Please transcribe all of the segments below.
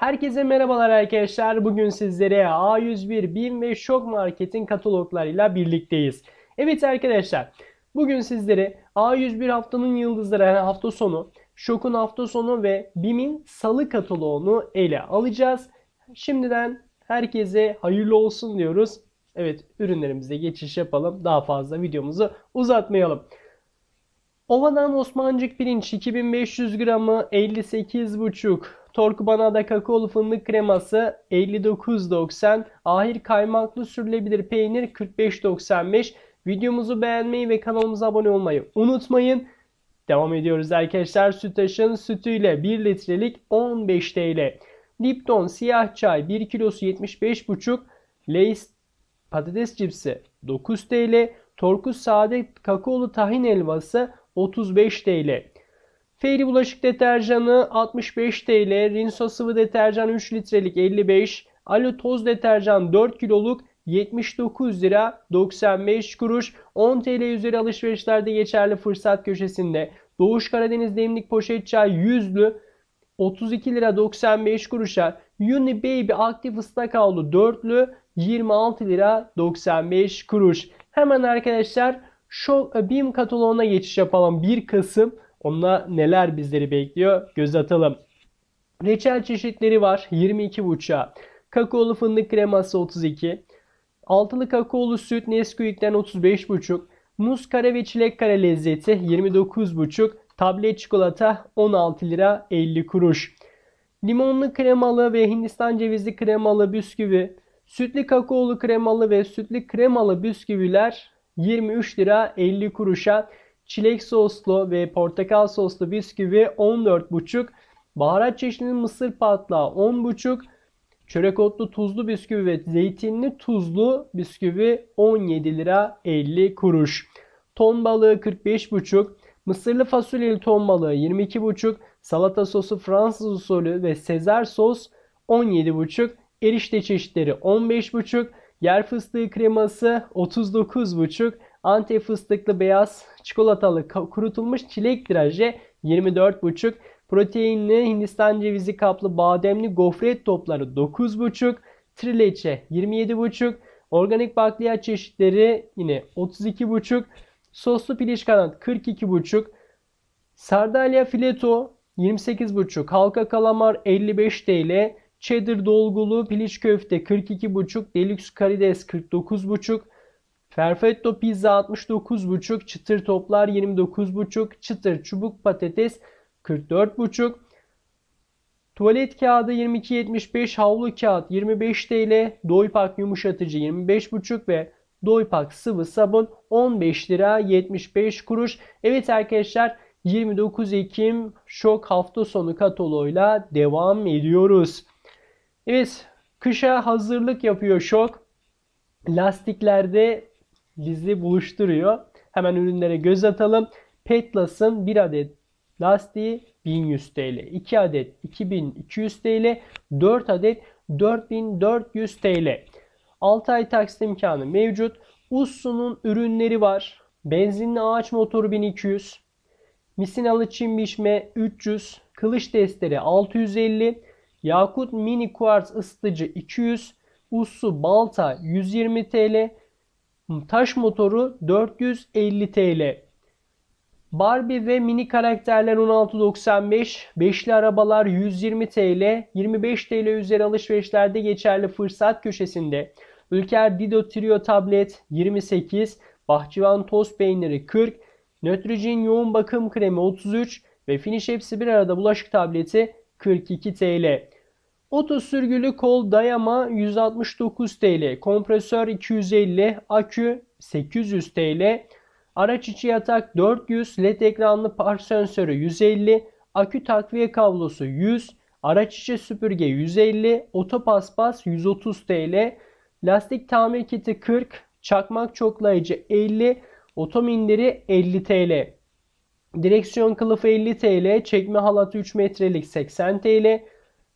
Herkese merhabalar arkadaşlar. Bugün sizlere A101 BİM ve Şok Market'in kataloglarıyla birlikteyiz. Evet arkadaşlar bugün sizlere A101 haftanın yıldızları yani hafta sonu, Şok'un hafta sonu ve BİM'in salı kataloğunu ele alacağız. Şimdiden herkese hayırlı olsun diyoruz. Evet ürünlerimize geçiş yapalım. Daha fazla videomuzu uzatmayalım. Ovadan Osmancık pirinç 2500 gramı 58,5 Torku Torkubanada kakaolu fındık kreması 59.90. Ahir kaymaklı sürülebilir peynir 45.95. Videomuzu beğenmeyi ve kanalımıza abone olmayı unutmayın. Devam ediyoruz arkadaşlar. Sütaş'ın sütüyle 1 litrelik 15 TL. Lipton siyah çay 1 kilosu 75,5. Lay's patates cipsi 9 TL. Torku sade kakaolu tahin elvası 35 TL. Fairy bulaşık deterjanı 65 TL, Rinso sıvı deterjan 3 litrelik 55, Alu toz deterjan 4 kiloluk 79 lira 95 kuruş. 10 TL üzeri alışverişlerde geçerli fırsat köşesinde. Doğuş Karadeniz demlik poşet çay 100'lü 32 lira 95 kuruşa. Uni Baby aktif ıslak havlu 4'lü 26 lira 95 kuruş. Hemen arkadaşlar şu e, Bim kataloğuna geçiş yapalım. 1 Kasım Onunla neler bizleri bekliyor göz atalım. Reçel çeşitleri var 22 buçuğa. Kakaolu fındık kreması 32. Altılı kakaolu süt Nesquik'ten buçuk. Muz kare ve çilek kare lezzeti 29 buçuk. Tablet çikolata 16 lira 50 kuruş. Limonlu kremalı ve Hindistan cevizli kremalı bisküvi, sütlü kakaolu kremalı ve sütlü kremalı bisküviler 23 lira 50 kuruşa çilek soslu ve portakal soslu bisküvi 14,5, baharat çeşidinin mısır patlağı 10,5, çörek otlu tuzlu bisküvi ve zeytinli tuzlu bisküvi 17 lira 50 kuruş. Ton balığı 45,5, mısırlı fasulyeli ton balığı 22,5, salata sosu Fransız usulü ve sezar sos 17,5, erişte çeşitleri 15,5, yer fıstığı kreması 39,5, Antep fıstıklı beyaz çikolatalı kurutulmuş çilek draje 24,5. Proteinli Hindistan cevizi kaplı bademli gofret topları 9,5. Trileçe 27,5. Organik bakliyat çeşitleri yine 32,5. Soslu piliş kanat 42,5. Sardalya fileto 28,5. Halka kalamar 55 TL. Cheddar dolgulu piliç köfte 42,5. Deluxe karides 49,5. Perfetto pizza 69,5, çıtır toplar 29,5, çıtır çubuk patates 44,5, tuvalet kağıdı 22,75, havlu kağıt 25 TL, doypak yumuşatıcı 25,5 ve doypak sıvı sabun 15 lira 75 kuruş. Evet arkadaşlar 29 Ekim şok hafta sonu kataloğuyla devam ediyoruz. Evet kışa hazırlık yapıyor şok. Lastiklerde bizi buluşturuyor. Hemen ürünlere göz atalım. Petlas'ın 1 adet lastiği 1100 TL, 2 adet 2200 TL, 4 adet 4400 TL. 6 ay taksit imkanı mevcut. Ussu'nun ürünleri var. Benzinli ağaç motoru 1200, misinalı çim biçme 300, kılıç testere 650, yakut mini kuartz ısıtıcı 200, ussu balta 120 TL, Taş motoru 450 TL. Barbie ve mini karakterler 16.95, beşli arabalar 120 TL, 25 TL üzeri alışverişlerde geçerli fırsat köşesinde. Ülker Dido Trio tablet 28, Bahçıvan toz peyniri 40, Nötrojin yoğun bakım kremi 33 ve Finish hepsi bir arada bulaşık tableti 42 TL. Otosürgülü kol dayama 169 TL, kompresör 250, akü 800 TL, araç içi yatak 400, led ekranlı park sensörü 150, akü takviye kablosu 100, araç içi süpürge 150, otopaspas 130 TL, lastik tamir kiti 40, çakmak çoklayıcı 50, otom 50 TL. Direksiyon kılıfı 50 TL, çekme halatı 3 metrelik 80 TL,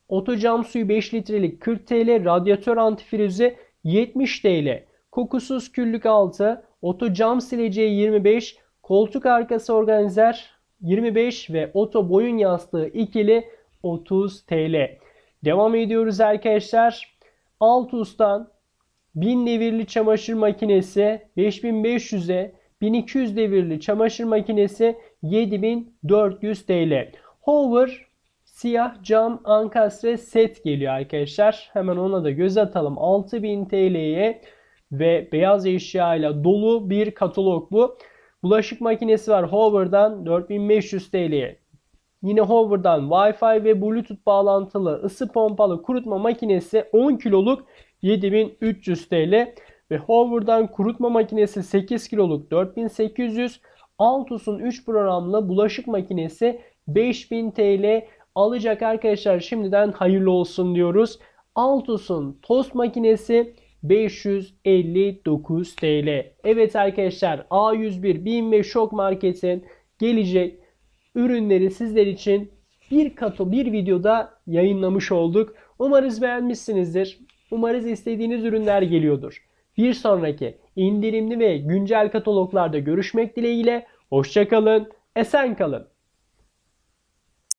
Otocam suyu 5 litrelik 40 TL, radyatör antifrizi 70 TL. Kokusuz küllük altı, otocam cam sileceği 25, koltuk arkası organizer 25 ve oto boyun yastığı ikili 30 TL. Devam ediyoruz arkadaşlar. Altus'tan 1000 devirli çamaşır makinesi 5500'e 1200 devirli çamaşır makinesi 7400 TL. Hover Siyah cam ankastre set geliyor arkadaşlar. Hemen ona da göz atalım. 6000 TL'ye ve beyaz eşya ile dolu bir katalog bu. Bulaşık makinesi var Hover'dan 4500 TL'ye. Yine Hover'dan Wi-Fi ve Bluetooth bağlantılı ısı pompalı kurutma makinesi 10 kiloluk 7300 TL ve Hover'dan kurutma makinesi 8 kiloluk 4800 Altus'un 3 programlı bulaşık makinesi 5000 TL alacak arkadaşlar. Şimdiden hayırlı olsun diyoruz. Altus'un tost makinesi 559 TL. Evet arkadaşlar A101 BİM ve Şok Market'in gelecek ürünleri sizler için bir katı bir videoda yayınlamış olduk. Umarız beğenmişsinizdir. Umarız istediğiniz ürünler geliyordur. Bir sonraki indirimli ve güncel kataloglarda görüşmek dileğiyle. Hoşçakalın, esen kalın.